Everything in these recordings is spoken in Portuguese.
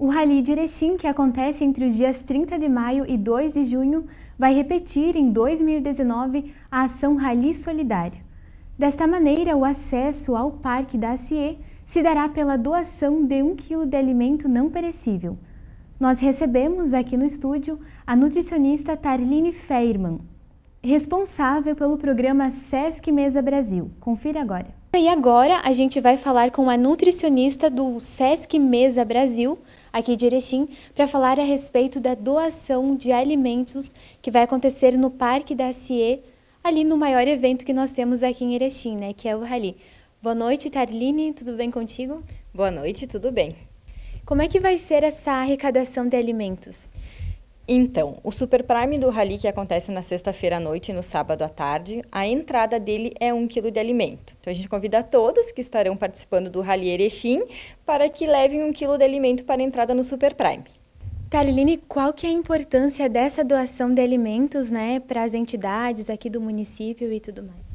O Rally de Erechim, que acontece entre os dias 30 de maio e 2 de junho, vai repetir em 2019 a ação Rally Solidário. Desta maneira, o acesso ao Parque da ACIE se dará pela doação de um quilo de alimento não perecível. Nós recebemos aqui no estúdio a nutricionista Tarline Feirman responsável pelo programa Sesc Mesa Brasil. Confira agora. E agora a gente vai falar com a nutricionista do Sesc Mesa Brasil, aqui de Erechim, para falar a respeito da doação de alimentos que vai acontecer no Parque da CIE, ali no maior evento que nós temos aqui em Erechim, né, que é o Rally. Boa noite, Tarline, tudo bem contigo? Boa noite, tudo bem. Como é que vai ser essa arrecadação de alimentos? Então, o Super Prime do Rally que acontece na sexta-feira à noite e no sábado à tarde, a entrada dele é um quilo de alimento. Então a gente convida todos que estarão participando do Rally Erechim para que levem um quilo de alimento para a entrada no Super Prime. Taliline, tá, qual que é a importância dessa doação de alimentos né, para as entidades aqui do município e tudo mais?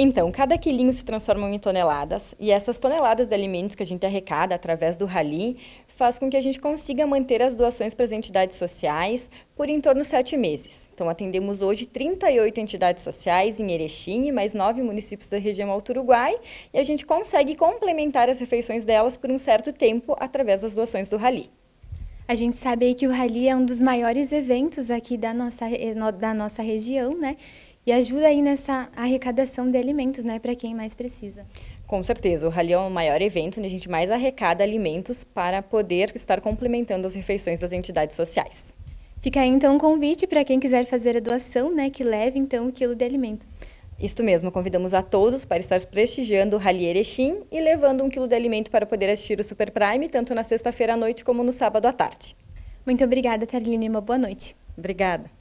Então, cada quilinho se transforma em toneladas e essas toneladas de alimentos que a gente arrecada através do Rally faz com que a gente consiga manter as doações para as entidades sociais por em torno de sete meses. Então, atendemos hoje 38 entidades sociais em Erechim e mais nove municípios da região Alto Uruguai e a gente consegue complementar as refeições delas por um certo tempo através das doações do Rally. A gente sabe que o Rally é um dos maiores eventos aqui da nossa, eh, da nossa região, né? e ajuda aí nessa arrecadação de alimentos, né, para quem mais precisa. Com certeza, o Rally é o maior evento onde a gente mais arrecada alimentos para poder estar complementando as refeições das entidades sociais. Fica aí então o um convite para quem quiser fazer a doação, né, que leve então o um quilo de alimentos. Isto mesmo, convidamos a todos para estar prestigiando o Rally Erechim e levando um quilo de alimento para poder assistir o Super Prime, tanto na sexta-feira à noite como no sábado à tarde. Muito obrigada, Tarline, uma boa noite. Obrigada.